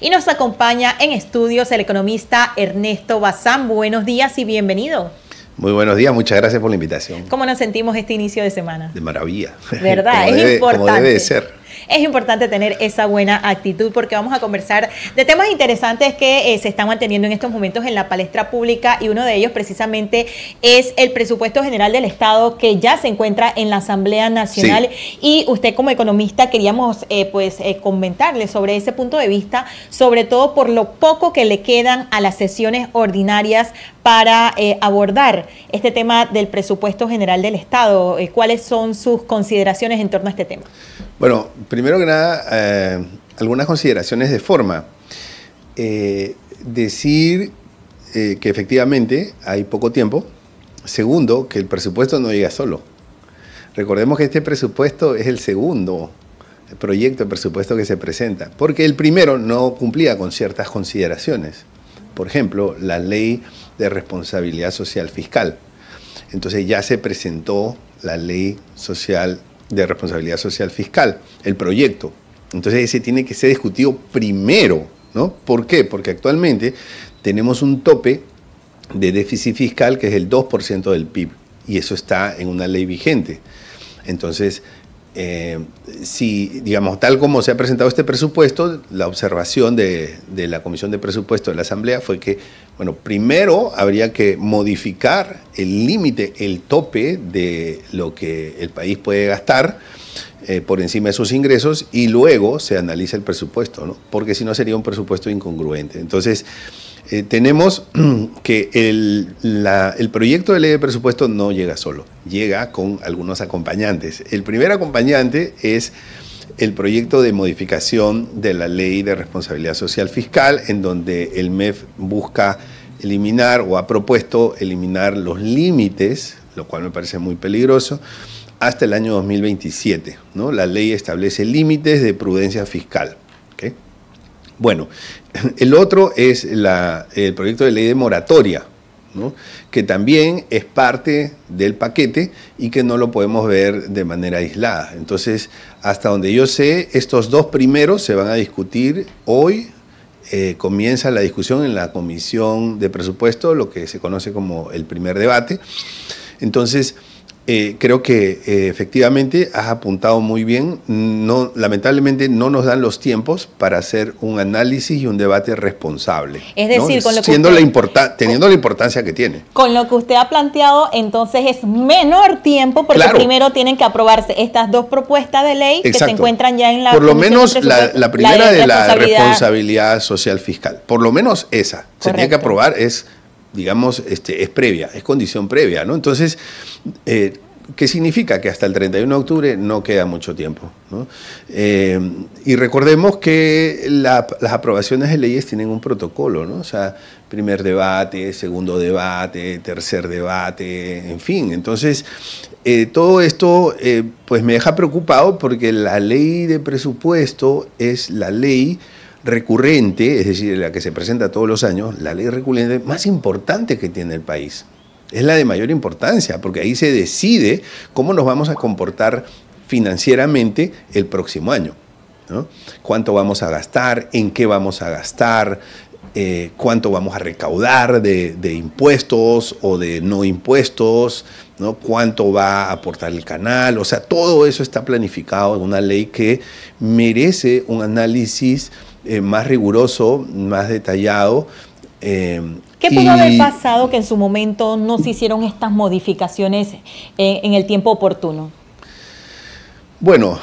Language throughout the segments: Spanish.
Y nos acompaña en estudios el economista Ernesto Bazán. Buenos días y bienvenido. Muy buenos días, muchas gracias por la invitación. ¿Cómo nos sentimos este inicio de semana? De maravilla. ¿Verdad? es importante. Como debe ser es importante tener esa buena actitud porque vamos a conversar de temas interesantes que eh, se están manteniendo en estos momentos en la palestra pública y uno de ellos precisamente es el presupuesto general del Estado que ya se encuentra en la Asamblea Nacional y usted como economista queríamos eh, pues eh, comentarle sobre ese punto de vista, sobre todo por lo poco que le quedan a las sesiones ordinarias para abordar este tema del presupuesto general del Estado. ¿Cuáles son sus consideraciones en torno a este tema? Bueno, primero que nada, eh, algunas consideraciones de forma. Eh, decir eh, que efectivamente hay poco tiempo. Segundo, que el presupuesto no llega solo. Recordemos que este presupuesto es el segundo proyecto de presupuesto que se presenta, porque el primero no cumplía con ciertas consideraciones. Por ejemplo, la ley de responsabilidad social fiscal. Entonces ya se presentó la ley social de responsabilidad social fiscal, el proyecto. Entonces ese tiene que ser discutido primero, ¿no? ¿Por qué? Porque actualmente tenemos un tope de déficit fiscal que es el 2% del PIB y eso está en una ley vigente. Entonces, eh, si, digamos, tal como se ha presentado este presupuesto, la observación de, la Comisión de Presupuesto de la Asamblea fue que, bueno, primero habría que modificar el límite, el tope de lo que el país puede gastar eh, por encima de sus ingresos y luego se analiza el presupuesto, ¿no? Porque si no sería un presupuesto incongruente. Entonces, eh, tenemos que el, proyecto de ley de presupuesto no llega solo, llega con algunos acompañantes. El primer acompañante es el proyecto de modificación de la ley de responsabilidad social fiscal, en donde el MEF busca eliminar o ha propuesto eliminar los límites, lo cual me parece muy peligroso, hasta el año 2027. ¿no? La ley establece límites de prudencia fiscal. Bueno, el otro es el proyecto de ley de moratoria, que también es parte del paquete y que no lo podemos ver de manera aislada. Entonces, hasta donde yo sé, estos dos primeros se van a discutir hoy. Eh, comienza la discusión en la comisión de presupuesto, lo que se conoce como el primer debate. Entonces, eh, creo que eh, efectivamente has apuntado muy bien. No, lamentablemente no nos dan los tiempos para hacer un análisis y un debate responsable. Es decir, teniendo la importancia que tiene. Con lo que usted ha planteado, entonces es menor tiempo porque primero tienen que aprobarse estas dos propuestas de ley que se encuentran ya en la. Por lo menos la, primera de, la responsabilidad social fiscal. Por lo menos esa. Se tiene que aprobar es digamos, este, es previa, es condición previa, ¿no? Entonces, eh, ¿qué significa? Que hasta el 31 de octubre no queda mucho tiempo, ¿no? Eh, y recordemos que las aprobaciones de leyes tienen un protocolo, ¿no? O sea, primer debate, segundo debate, tercer debate, en fin. Entonces, eh, todo esto, pues me deja preocupado porque la ley de presupuesto es la ley recurrente, es decir, la que se presenta todos los años, la ley recurrente más importante que tiene el país. Es la de mayor importancia, porque ahí se decide cómo nos vamos a comportar financieramente el próximo año. ¿no? ¿Cuánto vamos a gastar? ¿En qué vamos a gastar? Eh, ¿Cuánto vamos a recaudar de, impuestos o de no impuestos? ¿no? ¿Cuánto va a aportar el canal? O sea, todo eso está planificado en una ley que merece un análisis eh, más riguroso, más detallado. Eh, ¿Qué pudo haber pasado que en su momento no se hicieron estas modificaciones eh, en, el tiempo oportuno? Bueno,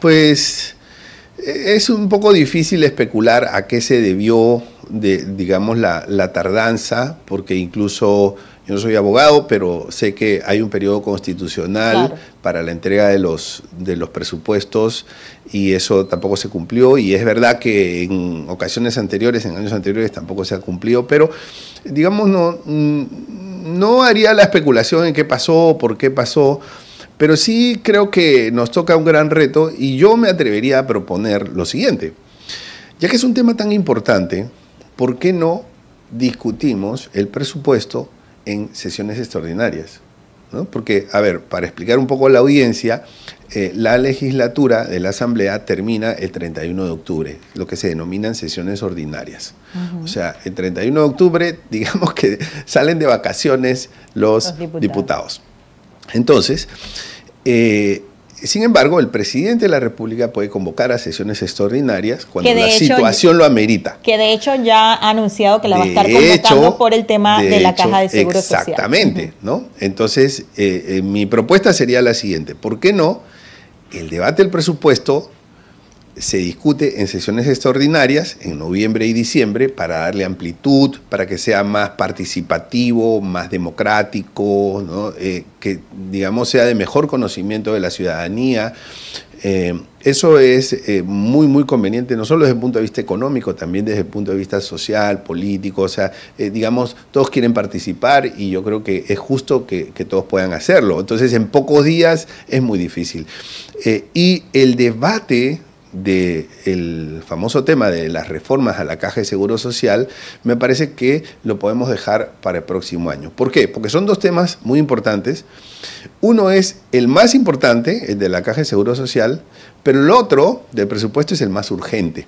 pues es un poco difícil especular a qué se debió, de, digamos, la tardanza, porque incluso yo no soy abogado, pero sé que hay un periodo constitucional para la entrega de los, de los presupuestos y eso tampoco se cumplió. Y es verdad que en ocasiones anteriores, en años anteriores, tampoco se ha cumplido, pero digamos, no, mm, no haría la especulación en qué pasó, por qué pasó. Pero sí creo que nos toca un gran reto y yo me atrevería a proponer lo siguiente. Ya que es un tema tan importante, ¿por qué no discutimos el presupuesto en sesiones extraordinarias. Porque, a ver, para explicar un poco la audiencia, eh, la legislatura de la Asamblea termina el 31 de octubre, lo que se denominan sesiones ordinarias. O sea, el 31 de octubre, digamos que salen de vacaciones los, diputados. Entonces, eh, sin embargo, el presidente de la República puede convocar a sesiones extraordinarias cuando la situación lo amerita. Que de hecho ya ha anunciado que la va a estar convocando por el tema de, la caja de seguro exactamente, Exactamente, ¿no? Entonces, eh, eh, mi propuesta sería la siguiente: ¿por qué no el debate del presupuesto se discute en sesiones extraordinarias en noviembre y diciembre para darle amplitud, para que sea más participativo, más democrático, eh, que digamos sea de mejor conocimiento de la ciudadanía. Eh, eso es eh, muy, muy conveniente, no solo desde el punto de vista económico, también desde el punto de vista social, político, o sea, digamos, todos quieren participar y yo creo que es justo que, que todos puedan hacerlo. Entonces, en pocos días es muy difícil. y el debate del famoso tema de las reformas a la caja de seguro social, me parece que lo podemos dejar para el próximo año. ¿Por qué? Porque son dos temas muy importantes. Uno es el más importante, el de la caja de seguro social, pero el otro del presupuesto es el más urgente.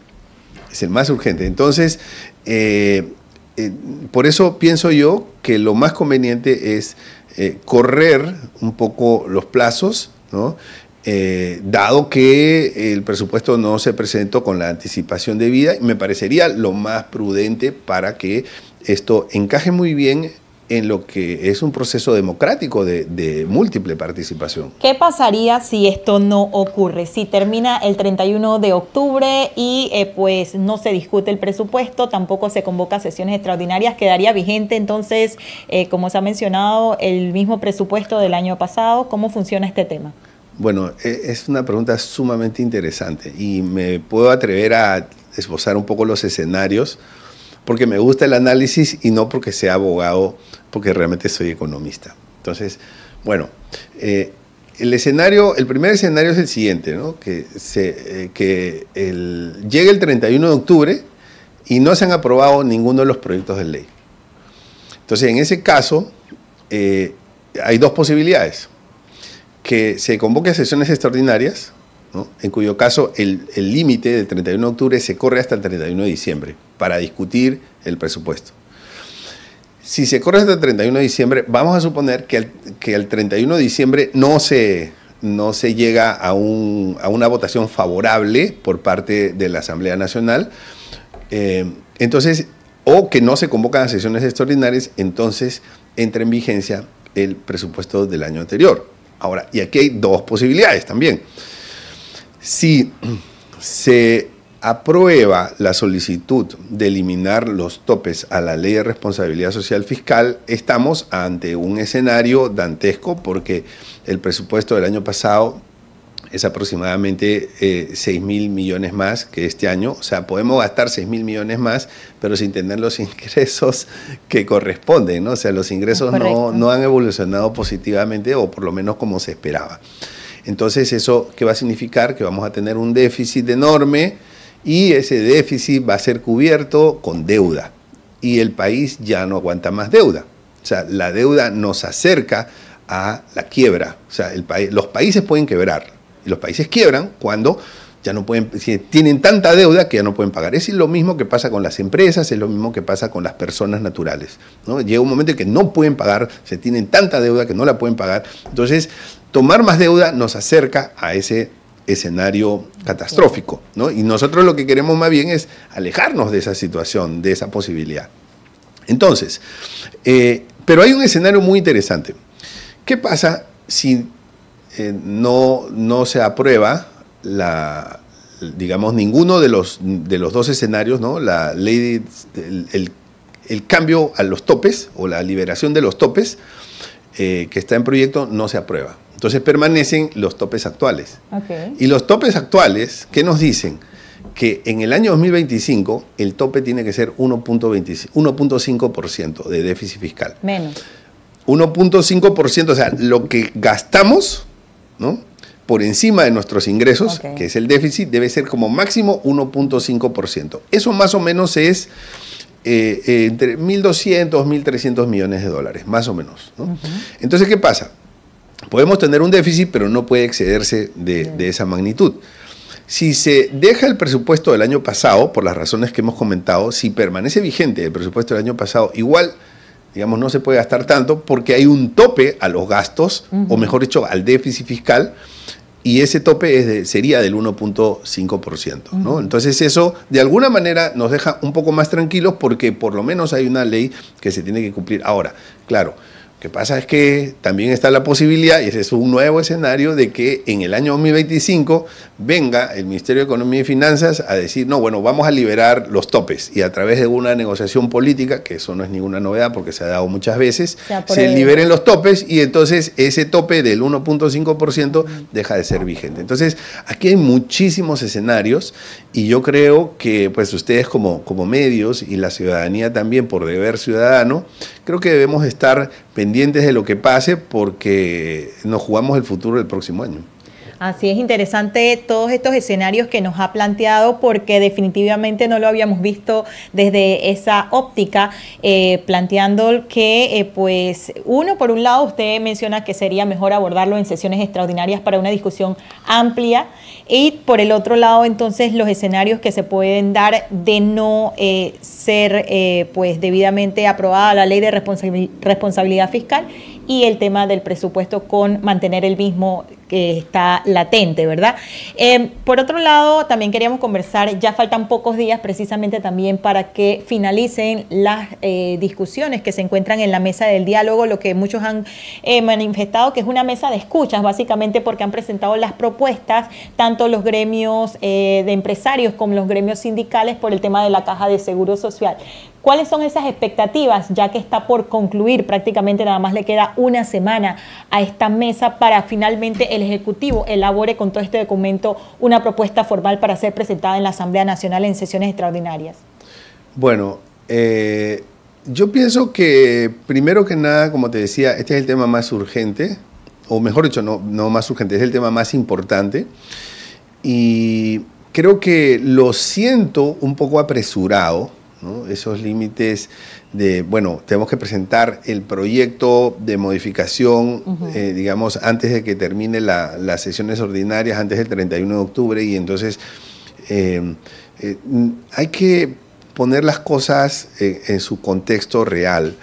Es el más urgente. Entonces, eh, eh, por eso pienso yo que lo más conveniente es eh, correr un poco los plazos, ¿no? Eh, dado que el presupuesto no se presentó con la anticipación debida, me parecería lo más prudente para que esto encaje muy bien en lo que es un proceso democrático de, múltiple participación. ¿Qué pasaría si esto no ocurre? Si termina el 31 de octubre y eh, pues no se discute el presupuesto, tampoco se convoca sesiones extraordinarias, quedaría vigente entonces, eh, como se ha mencionado, el mismo presupuesto del año pasado. ¿Cómo funciona este tema? Bueno, e, es una pregunta sumamente interesante y me puedo atrever a esbozar un poco los escenarios porque me gusta el análisis y no porque sea abogado, porque realmente soy economista. Entonces, bueno, eh, el escenario, el primer escenario es el siguiente, que, se, eh, el, llegue el 31 de octubre y no se han aprobado ninguno de los proyectos de ley. Entonces, en ese caso, eh, hay dos posibilidades que se convoque a sesiones extraordinarias, en cuyo caso el límite del 31 de octubre se corre hasta el 31 de diciembre para discutir el presupuesto. Si se corre hasta el 31 de diciembre, vamos a suponer que el, que el 31 de diciembre no se, no se llega a, una votación favorable por parte de la Asamblea Nacional. Eh, entonces, o que no se convocan a sesiones extraordinarias, entonces entra en vigencia el presupuesto del año anterior. Ahora, y aquí hay dos posibilidades también. Si se aprueba la solicitud de eliminar los topes a la ley de responsabilidad social fiscal, estamos ante un escenario dantesco porque el presupuesto del año pasado es aproximadamente eh, 6 mil millones más que este año. O sea, podemos gastar 6 mil millones más, pero sin tener los ingresos que corresponden, ¿no? O sea, los ingresos no, han evolucionado positivamente o por lo menos como se esperaba. Entonces, ¿eso qué va a significar? Que vamos a tener un déficit enorme y ese déficit va a ser cubierto con deuda. Y el país ya no aguanta más deuda. O sea, la deuda nos acerca a la quiebra. O sea, el los países pueden quebrar, los países quiebran cuando ya no pueden, tienen tanta deuda que ya no pueden pagar. Es lo mismo que pasa con las empresas, es lo mismo que pasa con las personas naturales. ¿no? Llega un momento en que no pueden pagar, se tienen tanta deuda que no la pueden pagar. Entonces, tomar más deuda nos acerca a ese escenario catastrófico. Y nosotros lo que queremos más bien es alejarnos de esa situación, de esa posibilidad. Entonces, eh, pero hay un escenario muy interesante. ¿Qué pasa si eh, no, no se aprueba la, digamos, ninguno de los, de los dos escenarios, ¿no? La ley, el, el, cambio a los topes o la liberación de los topes eh, que está en proyecto no se aprueba. Entonces permanecen los topes actuales. Y los topes actuales, ¿qué nos dicen? Que en el año 2025 el tope tiene que ser 1.5% de déficit fiscal. Menos. 1.5%, o sea, lo que gastamos por encima de nuestros ingresos, que es el déficit, debe ser como máximo 1.5%. Eso más o menos es eh, eh, entre 1.200, 1.300 millones de dólares, más o menos. Entonces, ¿qué pasa? Podemos tener un déficit, pero no puede excederse de, esa magnitud. Si se deja el presupuesto del año pasado, por las razones que hemos comentado, si permanece vigente el presupuesto del año pasado, igual digamos, no se puede gastar tanto porque hay un tope a los gastos, o mejor dicho, al déficit fiscal, y ese tope sería del 1.5%. ¿no? Entonces eso de alguna manera nos deja un poco más tranquilos porque por lo menos hay una ley que se tiene que cumplir. Ahora, claro, lo que pasa es que también está la posibilidad, y ese es un nuevo escenario, de que en el año 2025 venga el Ministerio de Economía y Finanzas a decir, no, bueno, vamos a liberar los topes y a través de una negociación política, que eso no es ninguna novedad porque se ha dado muchas veces, se liberen los topes y entonces ese tope del 1.5% deja de ser vigente. Entonces, aquí hay muchísimos escenarios y yo creo que pues ustedes como, como medios y la ciudadanía también por deber ciudadano, creo que debemos estar pendientes de lo que pase porque nos jugamos el futuro del próximo año. Así es interesante todos estos escenarios que nos ha planteado porque definitivamente no lo habíamos visto desde esa óptica, eh, planteando que eh, pues uno, por un lado, usted menciona que sería mejor abordarlo en sesiones extraordinarias para una discusión amplia y por el otro lado, entonces, los escenarios que se pueden dar de no eh, ser eh, pues debidamente aprobada la ley de responsabilidad fiscal y el tema del presupuesto con mantener el mismo que está latente, ¿verdad? Em, por otro lado, también queríamos conversar, ya faltan pocos días precisamente también para que finalicen las eh, discusiones que se encuentran en la mesa del diálogo, lo que muchos han eh, manifestado que es una mesa de escuchas, básicamente porque han presentado las propuestas, tanto los gremios eh, de empresarios como los gremios sindicales por el tema de la caja de seguro social. ¿Cuáles son esas expectativas? Ya que está por concluir, prácticamente nada más le queda una semana a esta mesa para finalmente el Ejecutivo elabore con todo este documento una propuesta formal para ser presentada en la Asamblea Nacional en sesiones extraordinarias. Bueno, eh, yo pienso que primero que nada, como te decía, este es el tema más urgente, o mejor dicho, no más urgente, es el tema más importante. Y creo que lo siento un poco apresurado esos límites de, bueno, tenemos que presentar el proyecto de modificación, eh, digamos, antes de que termine las sesiones ordinarias, antes del 31 de octubre, y entonces eh, eh, hay que poner las cosas en su contexto real.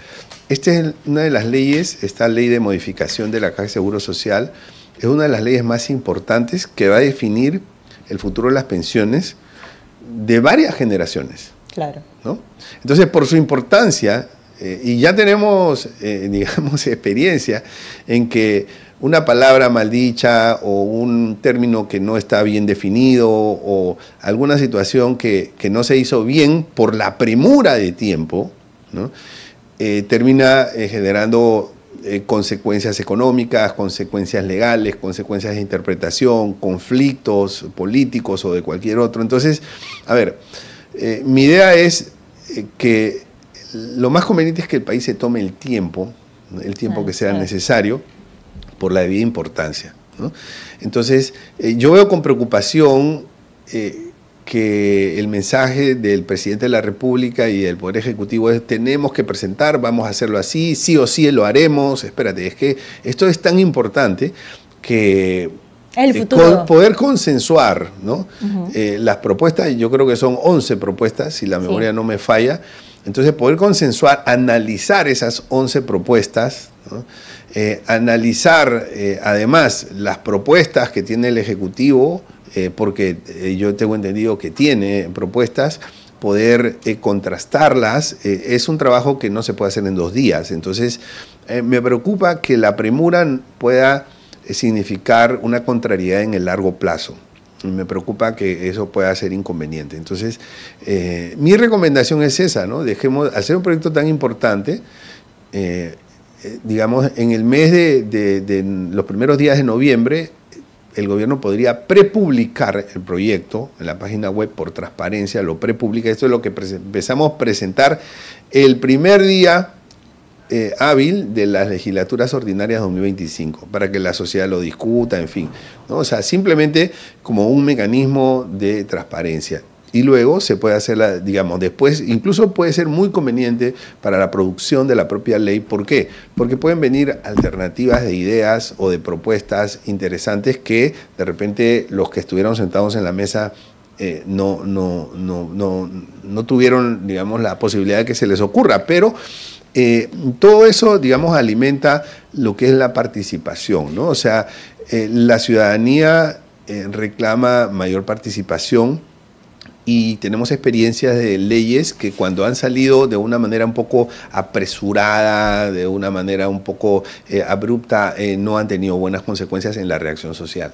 Esta es una de las leyes, esta ley de modificación de la Caja de Seguro Social, es una de las leyes más importantes que va a definir el futuro de las pensiones de varias generaciones. Claro. ¿no? Entonces, por su importancia, eh, y ya tenemos, eh, digamos, experiencia en que una palabra maldicha o un término que no está bien definido o alguna situación que, no se hizo bien por la premura de tiempo, ¿no? Eh, termina generando consecuencias económicas, consecuencias legales, consecuencias de interpretación, conflictos políticos o de cualquier otro. Entonces, a ver, eh, mi idea es eh, que lo más conveniente es que el país se tome el tiempo, el tiempo que sea necesario, por la debida importancia. Entonces, eh, yo veo con preocupación que el mensaje del presidente de la República y del Poder Ejecutivo es tenemos que presentar, vamos a hacerlo así, sí o sí lo haremos, espérate, es que esto es tan importante que el eh, futuro. poder consensuar eh, las propuestas, yo creo que son 11 propuestas, si la memoria no me falla. Entonces, poder consensuar, analizar esas 11 propuestas, eh, analizar además las propuestas que tiene el Ejecutivo, porque yo tengo entendido que tiene propuestas, poder contrastarlas, es un trabajo que no se puede hacer en dos días. Entonces, me preocupa que la premura pueda significar una contrariedad en el largo plazo. Me preocupa que eso pueda ser inconveniente. Entonces, eh, mi recomendación es esa, ¿no? Dejemos hacer un proyecto tan importante, eh, eh, digamos, en el mes de, de los primeros días de noviembre, el gobierno podría prepublicar el proyecto en la página web por transparencia, lo prepublica. Esto es lo que empezamos a presentar el primer día eh, hábil de las legislaturas ordinarias 2025, para que la sociedad lo discuta, en fin. ¿no? O sea, simplemente como un mecanismo de transparencia y luego se puede hacer, digamos, después, incluso puede ser muy conveniente para la producción de la propia ley. ¿Por qué? Porque pueden venir alternativas de ideas o de propuestas interesantes que de repente los que estuvieron sentados en la mesa eh, no, no, no, no, tuvieron, digamos, la posibilidad de que se les ocurra, pero eh, todo eso, digamos, alimenta lo que es la participación, ¿no? O sea, eh, la ciudadanía eh, reclama mayor participación y tenemos experiencias de leyes que cuando han salido de una manera un poco apresurada, de una manera un poco abrupta, no han tenido buenas consecuencias en la reacción social.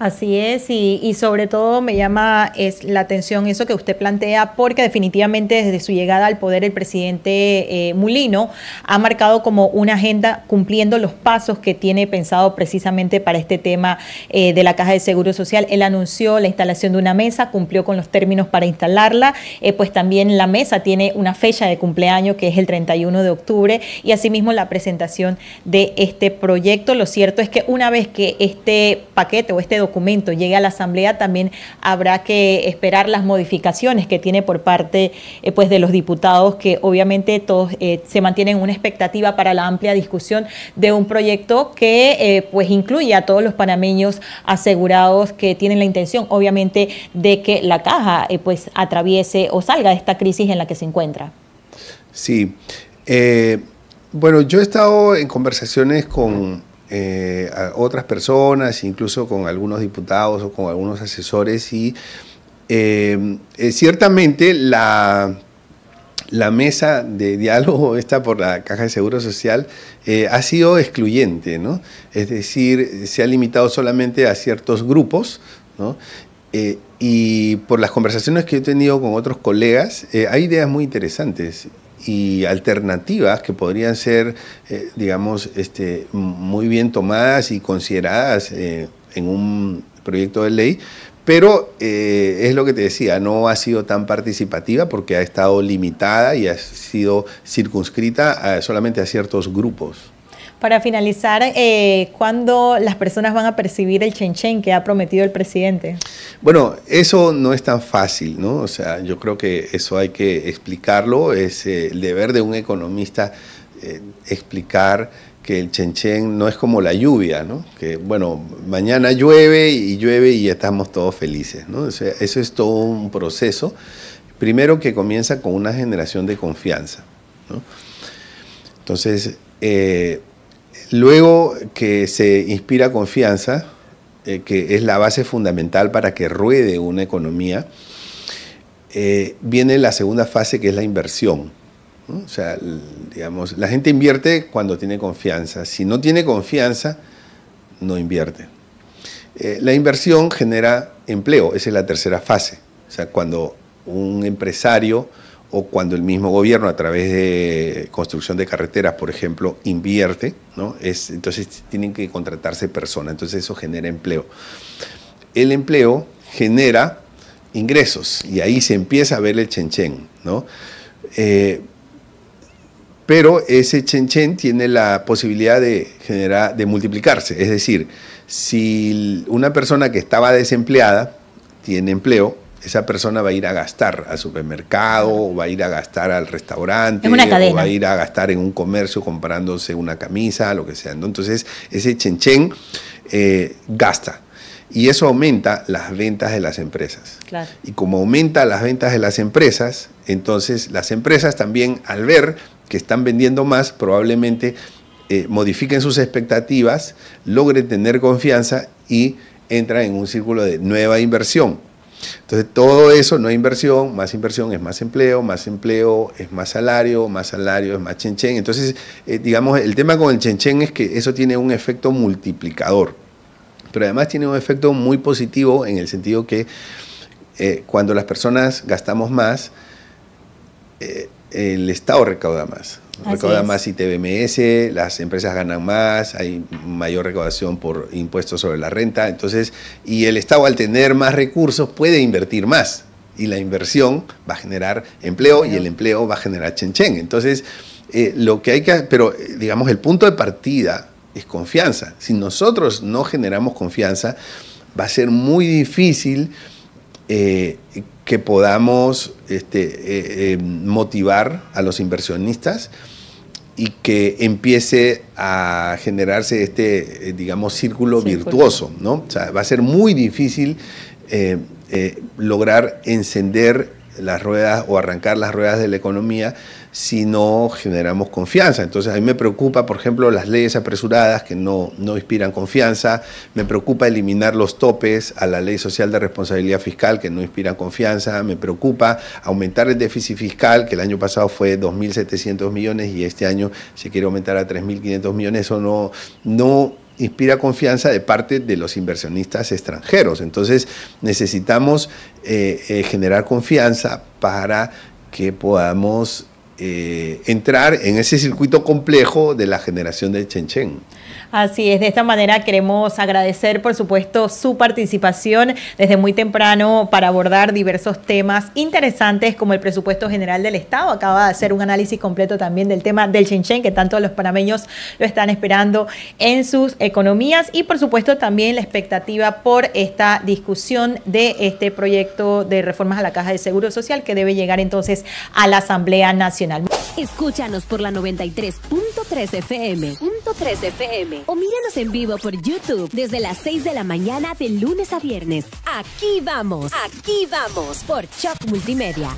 Así es, y, sobre todo me llama es la atención eso que usted plantea, porque definitivamente desde su llegada al poder el presidente eh, Mulino ha marcado como una agenda cumpliendo los pasos que tiene pensado precisamente para este tema eh, de la Caja de Seguro Social. Él anunció la instalación de una mesa, cumplió con los términos para instalarla, eh, pues también la mesa tiene una fecha de cumpleaños que es el 31 de octubre y asimismo la presentación de este proyecto. Lo cierto es que una vez que este paquete o este documento llegue a la Asamblea, también habrá que esperar las modificaciones que tiene por parte eh, pues de los diputados, que obviamente todos eh, se mantienen una expectativa para la amplia discusión de un proyecto que eh, pues incluye a todos los panameños asegurados que tienen la intención, obviamente, de que la caja pues atraviese o salga de esta crisis en la que se encuentra. Sí. bueno, yo he estado en conversaciones con eh, a otras personas, incluso con algunos diputados o con algunos asesores y em, eh, ciertamente la la mesa de diálogo esta por la Caja de Seguro Social eh, ha sido excluyente, ¿no? Es decir, se ha limitado solamente a ciertos grupos, y por las conversaciones que he tenido con otros colegas, hay ideas muy interesantes y alternativas que podrían ser, eh, digamos, este, muy bien tomadas y consideradas eh, en un proyecto de ley, pero eh, es lo que te decía, no ha sido tan participativa porque ha estado limitada y ha sido circunscrita solamente a ciertos grupos. Para finalizar, eh, ¿cuándo las personas van a percibir el chenchen que ha prometido el presidente? Bueno, eso no es tan fácil, ¿no? O sea, yo creo que eso hay que explicarlo. Es eh, el deber de un economista eh, explicar que el chenchen no es como la lluvia, ¿no? Que bueno, mañana llueve y llueve y estamos todos felices, ¿no? O sea, eso es todo un proceso. Primero que comienza con una generación de confianza, ¿no? Entonces, eh, Luego que se inspira confianza, eh, que es la base fundamental para que ruede una economía, eh, viene la segunda fase que es la inversión. O sea, la gente invierte cuando tiene confianza. Si no tiene confianza, no invierte. Eh, la inversión genera empleo, esa es la tercera fase. O sea, cuando un empresario o cuando el mismo gobierno a través de construcción de carreteras, por ejemplo, invierte, ¿no? Es, entonces tienen que contratarse personas, entonces eso genera empleo. El empleo genera ingresos y ahí se empieza a ver el chenchen, ¿no? Eh, pero ese chenchen tiene la posibilidad de, generar, de multiplicarse, es decir, si una persona que estaba desempleada tiene empleo, esa persona va a ir a gastar al supermercado, o va a ir a gastar al restaurante, va a ir a gastar en un comercio comprándose una camisa, lo que sea. Entonces, ese chenchen eh, gasta. Y eso aumenta las ventas de las empresas. Y como aumenta las ventas de las empresas, entonces las empresas también al ver que están vendiendo más, probablemente eh, modifiquen sus expectativas, logren tener confianza y entran en un círculo de nueva inversión. Entonces, todo eso no es inversión, más inversión es más empleo, más empleo es más salario, más salario es más chenchen. Entonces, eh, digamos, el tema con el chenchen es que eso tiene un efecto multiplicador, pero además tiene un efecto muy positivo en el sentido que eh, cuando las personas gastamos más, eh, el Estado recauda más recauda más ITBMS, las empresas ganan más, hay mayor recaudación por impuestos sobre la renta, entonces, y el Estado al tener más recursos puede invertir más, y la inversión va a generar empleo y el empleo va a generar chenchen. Entonces, eh, lo que hay que, pero eh, digamos, el punto de partida es confianza. Si nosotros no generamos confianza, va a ser muy difícil eh, que podamos este, eh, eh, motivar a los inversionistas y que empiece a generarse este, eh, digamos, círculo, virtuoso, ¿no? va a ser muy difícil lograr encender las ruedas o arrancar las ruedas de la economía si no generamos confianza. Entonces a mí me preocupa, por ejemplo, las leyes apresuradas que no, no inspiran confianza, me preocupa eliminar los topes a la ley social de responsabilidad fiscal que no inspiran confianza, me preocupa aumentar el déficit fiscal que el año pasado fue 2.700 millones y este año se quiere aumentar a 3.500 millones, eso no... no inspira confianza de parte de los inversionistas extranjeros. Entonces necesitamos eh, eh, generar confianza para que podamos eh, entrar en ese circuito complejo de la generación del chenchen. Así es, de esta manera queremos agradecer, por supuesto, su participación desde muy temprano para abordar diversos temas interesantes como el presupuesto general del Estado. Acaba de hacer un análisis completo también del tema del Chenchen, que tanto los panameños lo están esperando en sus economías y, por supuesto, también la expectativa por esta discusión de este proyecto de reformas a la Caja de Seguro Social que debe llegar entonces a la Asamblea Nacional. Escúchanos por la 93.3 FM, FM o míranos en vivo por YouTube desde las 6 de la mañana de lunes a viernes. Aquí vamos, aquí vamos por Choc Multimedia.